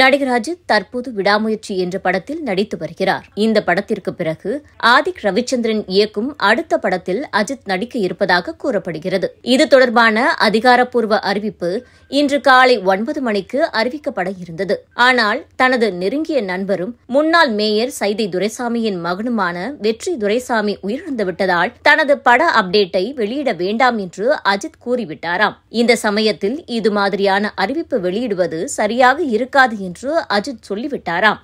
நடிகர் அஜித் தற்போது விடாமுயற்சி என்ற படத்தில் நடித்து வருகிறார் இந்த படத்திற்கு பிறகு ஆதிக் ரவிச்சந்திரன் இயக்கும் அடுத்த படத்தில் அஜித் நடிக்க இருப்பதாக கூறப்படுகிறது இது தொடர்பான அதிகாரப்பூர்வ அறிவிப்பு இன்று காலை ஒன்பது மணிக்கு அறிவிக்கப்பட இருந்தது ஆனால் தனது நெருங்கிய நண்பரும் முன்னாள் மேயர் சைதை துரைசாமியின் மகனுமான வெற்றி துரைசாமி உயிரிழந்துவிட்டதால் தனது பட அப்டேட்டை வெளியிட வேண்டாம் என்று அஜித் கூறிவிட்டாராம் இந்த சமயத்தில் இது மாதிரியான அறிவிப்பு வெளியிடுவது சரியாக இருக்காது என்று அஜித் சொல்லிவிட்டாராம்